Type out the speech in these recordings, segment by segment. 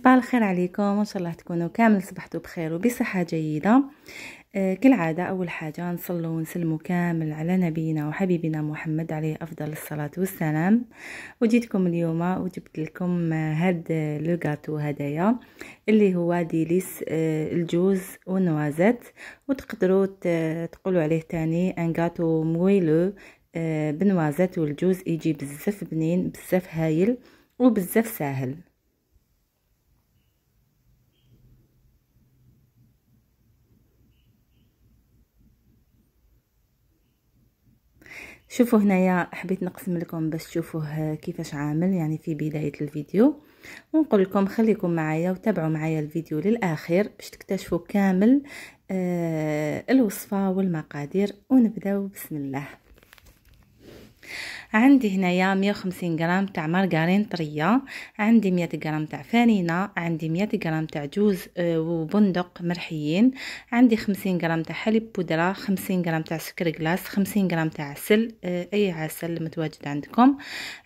صباح الخير عليكم وان شاء الله تكونوا كامل صبحتوا بخير وبصحه جيده آه كالعاده اول حاجه نصلوا ونسلموا كامل على نبينا وحبيبنا محمد عليه افضل الصلاه والسلام وجيتكم اليوم وجبت لكم هاد لو غاتو هدايا اللي هو ديليس آه، الجوز والنوازات وتقدروا تقولوا عليه تاني ان غاتو مويلو آه بنوازات والجوز يجي بزاف بنين بزاف هايل وبزاف ساهل شوفوا هنايا حبيت نقسم لكم باش تشوفوه كيفاش عامل يعني في بدايه الفيديو ونقول لكم خليكم معايا وتابعوا معايا الفيديو للاخير باش تكتشفوا كامل آه الوصفه والمقادير ونبداو بسم الله عندي هنايا 150 غرام تاع مارغرين طريه عندي 100 غرام تاع فارينه عندي 100 غرام تاع جوز آه، وبندق مرحيين عندي 50 غرام تاع حليب بودره 50 غرام تاع سكر كلاص 50 غرام تاع عسل آه، اي عسل متواجد عندكم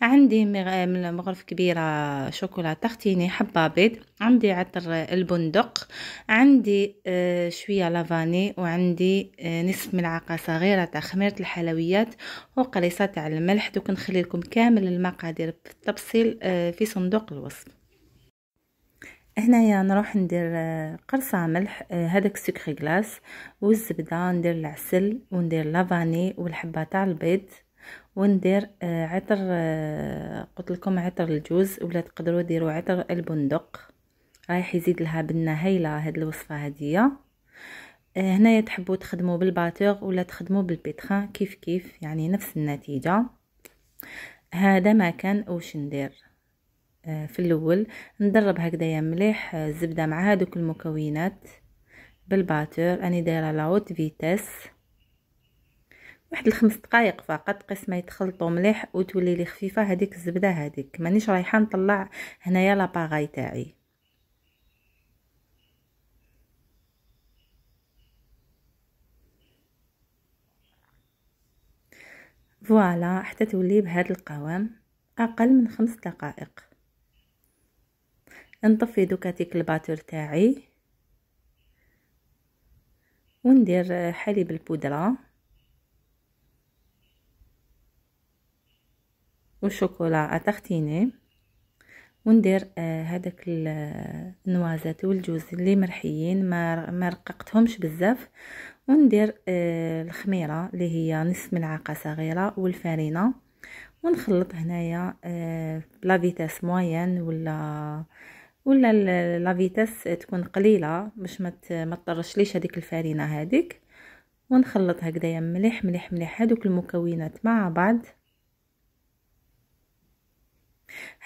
عندي آه، مغرف كبيره شوكولا تختيني حبه بيض عندي عطر البندق عندي شويه لافاني وعندي نصف ملعقه صغيره تاع خميره الحلويات وقليصة تاع الملح تحت وكنخلي لكم كامل المقادير بالتفصيل آه، في صندوق الوصف هنايا يعني نروح ندير آه، قرصة ملح آه، هذاك السكر غلاس والزبدة ندير العسل وندير لافاني والحبة تاع البيض وندير عطر قلت لكم عطر الجوز ولا تقدروا ديروا عطر البندق رايح يزيد لها بنه هايله هاد الوصفه هاديه هنايا تحبوا تخدموا بالباتور ولا تخدموا بالبيتخان كيف كيف يعني نفس النتيجه هذا ما كان واش ندير آه، في الاول ندرب هكذايا مليح آه، الزبده مع هذوك المكونات بالباتور راني دايره لاوت فيتاس واحد الخمس دقائق فقط قس ما يتخلطوا مليح وتولي لي خفيفه هذيك الزبده هذيك مانيش رايحه نطلع هنايا لاباغاي تاعي فوالا حتى تولي بهذا القوام اقل من خمس دقائق نطفي دوكاتيك الباتور تاعي وندير حليب البودره والشوكولا اتختيني وندير آه، هذاك النوازات والجوز اللي مرحيين ما رققتهمش بزاف وندير آه، الخميره اللي هي نصف ملعقه صغيره والفارينه ونخلط هنايا آه، لا فيتاس موين ولا ولا لا فيتاس تكون قليله باش ما ما تطرش ليش هذيك الفرينه هذيك ونخلط هكذايا مليح مليح مليح هذوك المكونات مع بعض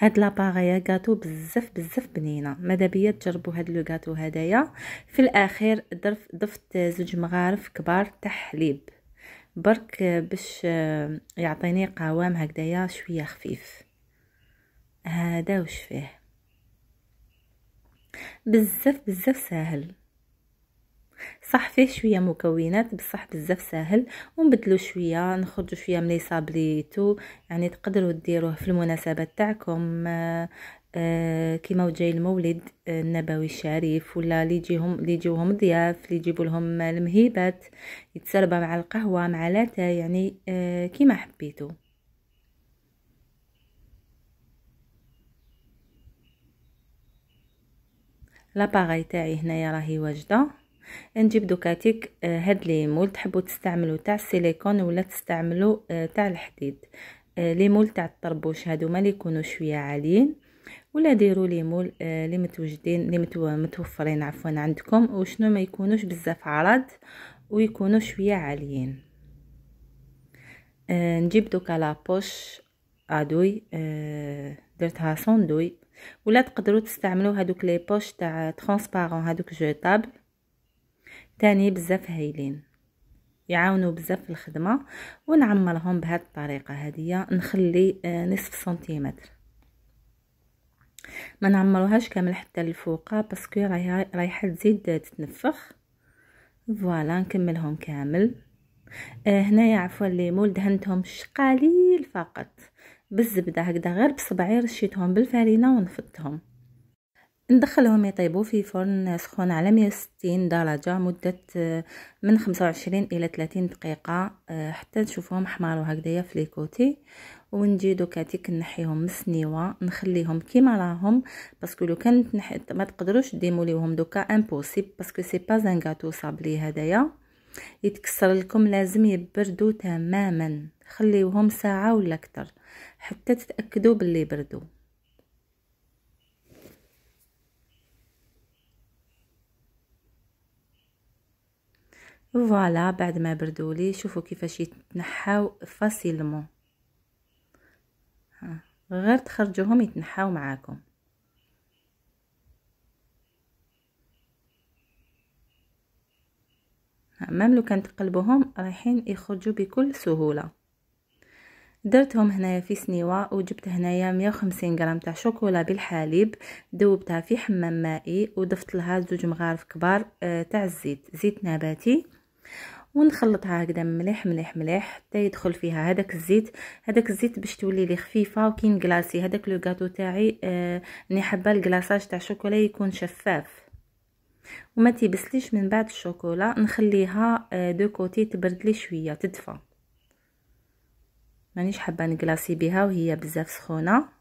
هاد لاباغيا كاطو بزاف بزاف بنينه ماذا بيا تجربوا هاد لو كاطو هدايا في الاخير ضفت زوج مغارف كبار تاع حليب برك باش آه، يعطيني قوام هكذايا شويه خفيف هذا وش فيه بزاف بزاف ساهل صح فيه شويه مكونات بصح بزاف ساهل ونبدلو شويه نخرجوا شويه من لي صابليتو يعني تقدروا ديروه في المناسبات تاعكم آه, آه، كيما جاي المولد آه، النبوي الشريف ولا اللي يجيهم اللي يجيوهم ضياف اللي يجيبوا لهم المهيبات يتسربى مع القهوه مع لاتاي يعني آه، كيما حبيتو لاباغاي تاعي هنايا راهي واجده نجيب دوكاتيك هاد لي مول تحبوا تستعملوا تاع السيليكون ولا تستعملوا تاع الحديد لي مول تاع الطربوش هادو ما يكونوا شويه عاليين ولا ديروا لي مول لي متوجدين لي متو... متوفرين عفوا عندكم وشنو ما يكونوش بزاف عرض ويكونوا شويه عاليين نجيب دوكا لابوش ادوي درتها صندوي ولا تقدروا تستعملوا هادوك لي بوش تاع ترونسبارون هادوك جوتابل تاني بزاف هايلين يعاونوا بزاف في الخدمه ونعملهم بهذه الطريقه هذه نخلي آه، نصف سنتيمتر ما نعمروهاش كامل حتى للفوق باسكو راهي رايحه تزيد تتنفخ فوالا نكملهم كامل آه هنايا عفوا مول دهنتهم قليل فقط بالزبده هكذا غير بصبعي رشيتهم بالفارينه ونفضتهم ندخلهم يطيبوا في فرن سخون على 160 درجة مدة آه، من 25 إلى 30 دقيقة آه، حتى نشوفهم حمارو هكذايا في ليكوتي ونجي دوكاتيك نحيهم من السنيوه نخليهم كيما راهم باسكو لو كان نح... ما تقدروش ديموليوهم دوكا امبوسيبل باسكو سي با زان غاتو صابلي هدايا يتكسر لكم لازم يبردوا تماما خليوهم ساعه ولا اكثر حتى تتاكدوا باللي بردوا فوالا بعد ما بردوا لي شوفوا كيفاش يتنحاو فاسيلمون غير تخرجوهم يتنحاو معاكم مام لو كان تقلبوهم رايحين يخرجوا بكل سهوله درتهم هنايا في سنيوه وجبت هنايا 150 غرام تاع شوكولا بالحليب دوبتها في حمام مائي وضفت لها زوج مغارف كبار آه، تاع الزيت زيت نباتي ونخلطها هكذا مليح مليح مليح حتى يدخل فيها هذاك الزيت هذاك الزيت باش تولي لي خفيفه وكين كلاصي هذاك لو غاتو تاعي آه اني حابه الكلاصاج تاع الشوكولا يكون شفاف وما تيبسليش من بعد الشوكولا نخليها آه دو كوتي تبرد لي شويه تدفى مانيش حابه نكلاصي بها وهي بزاف سخونه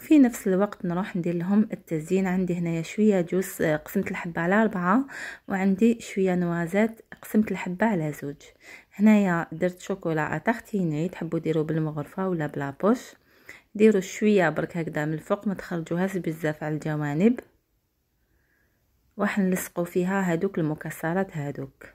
وفي نفس الوقت نروح ندير لهم التزيين عندي هنايا شويه جوز آه، قسمت الحبه على أربعة وعندي شويه نوازات قسمت الحبه على زوج هنايا درت شوكولا اتارتيني تحبوا ديروا بالمغرفه ولا بلا بوش ديروا شويه برك هكذا من الفوق ما تخرجوهاش بزاف على الجوانب وحنلصقوا فيها هادوك المكسرات هادوك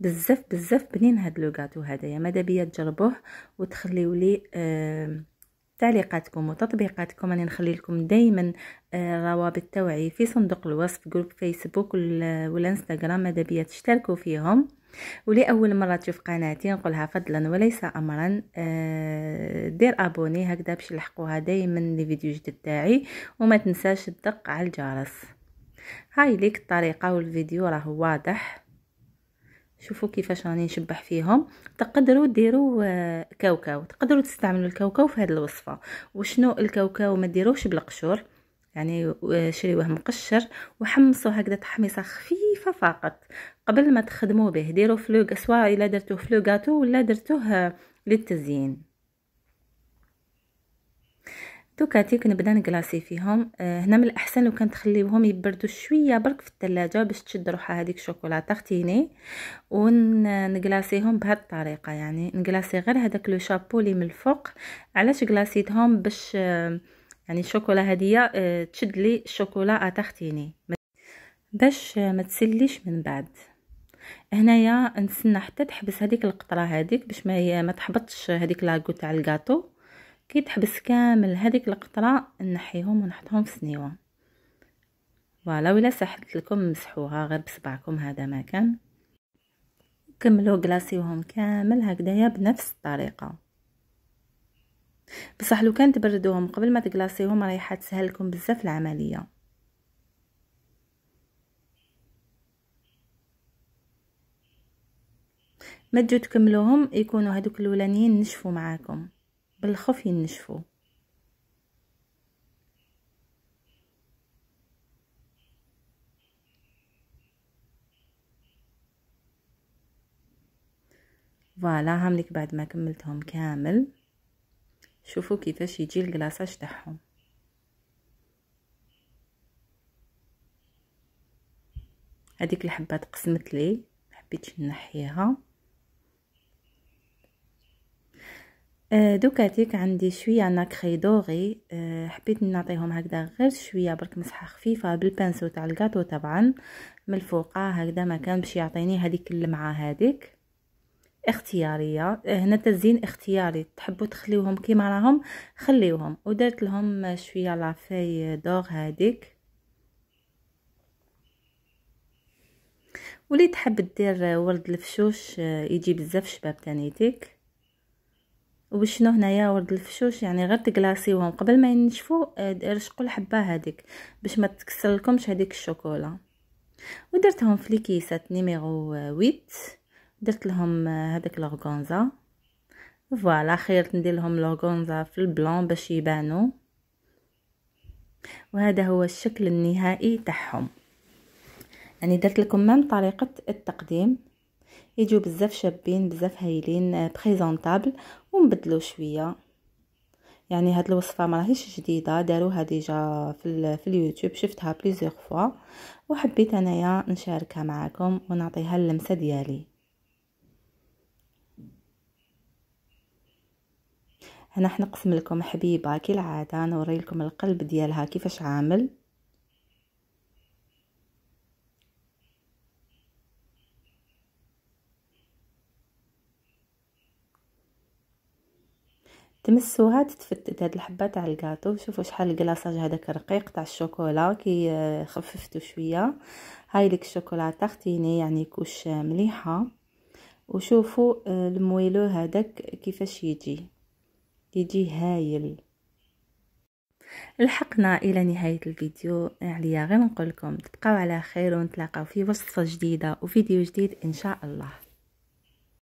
بزاف بزاف بنين هاد لو كاطو هذايا ماذا بيا تجربوه وتخليو لي آه تعليقاتكم وتطبيقاتكم راني نخلي لكم دائما الروابط آه، توعي في صندوق الوصف جروب فيسبوك ولا انستغرام ماذا بيا تشتركوا فيهم اول مره تشوف قناتي نقولها فضلا وليس امرا آه، دير ابوني هكذا باش يلحقوها دائما لي فيديو جدد تاعي وما تنساش تدق على الجرس هاي ليك الطريقه والفيديو راه واضح شوفوا كيفاش راني نشبح فيهم تقدروا ديروا آه، كاوكاو تقدروا تستعملوا الكاوكاو في هذه الوصفه وشنو الكاوكاو ما ديروش بالقشور يعني آه، شريوه مقشر وحمصوا هكذا تحميصه خفيفه فقط قبل ما تخدموا به ديروا فلو سواء الا درتوه فلو ولا درتوه آه، للتزيين توكاتيك نبدا نكلاصي فيهم آه هنا من الاحسن لو كان تخليوهم يبردوا شويه برك في الثلاجه باش تشد روحها هذيك الشوكولاته اختيني ونكلاصيهم آه، بهاد الطريقه يعني نكلاصي غير هذاك لو شابو اللي من الفوق علاش كلاصيتهم باش آه، يعني الشوكولا هدية آه، تشد لي الشوكولا اختيني باش ما تسليش من بعد هنايا نستنى حتى تحبس هذيك القطره هذيك باش ما ما تحبطش هذيك لاكو تاع الكاطو كي تحبس كامل هذيك القطره نحيهم ونحطهم في سنيوه فوالا ولا سحت لكم مسحوها غير بصبعكم هذا ما كان كملوا كلاصيوهم كامل هكذايا بنفس الطريقه بصح لو كان تبردوهم قبل ما تكلاصيوهم راهي حتسهل لكم بزاف العمليه ما تجو تكملوهم يكونوا هذوك الاولانيين نشفوا معاكم بالخوف ينشفوا فوالا هاملك بعد ما كملتهم كامل شوفوا كيفاش يجي الكلاصاج تاعهم هذيك الحبات قسمت لي حبيت نحيها آه، دوكا تيك عندي شويه ناكري دوغي آه، حبيت نعطيهم هكذا غير شويه برك مسحه خفيفه بالبانسو تاع الكاطو طبعا من الفوق هكذا ما كان باش يعطيني هذيك اللمعه هذيك اختياريه آه، هنا تزين اختياري تحبوا تخليوهم كيما راهم خليوهم ودرت لهم شويه لافاي دوغ هذيك ولي تحب دير ورد الفشوش يجي بزاف شباب تانيتك وبشنو هنايا ورد الفشوش يعني غير تكلاصيوهم قبل ما ينشفوا آه، رشقوا الحبه هذيك باش ما تكسر لكمش هذيك الشوكولا ودرتهم في ليكيسات نيميرو 8 آه، درت لهم هذاك آه، لوغونزا فوالا خيرت ندير لهم لوغونزا في البلون باش يبانو وهذا هو الشكل النهائي تاعهم يعني درت لكم مام طريقه التقديم يجيو بزاف شابين بزاف هايلين بريزونطابل آه، ونبدلو شويه يعني هاد الوصفه ما راهيش جديده داروها ديجا في, في اليوتيوب شفتها بليزيغ فوا وحبيت انايا نشاركها معكم ونعطيها اللمسه ديالي هنا حنقسم لكم حبيبه كالعاده نوري لكم القلب ديالها كيفاش عامل تمسوها تتفتت هاد الحبه تاع الكاطو شوفوا شحال الكلاصاج هذاك رقيق تاع الشوكولا كي آه، خففتو شويه هاي لك الشوكولاته اختيني يعني كوش مليحه وشوفوا آه، المويلو هذاك كيفاش يجي يجي هايل لحقنا الى نهايه الفيديو عليا غير نقول لكم تبقاو على خير ونتلاقاو في وصفه جديده وفيديو جديد ان شاء الله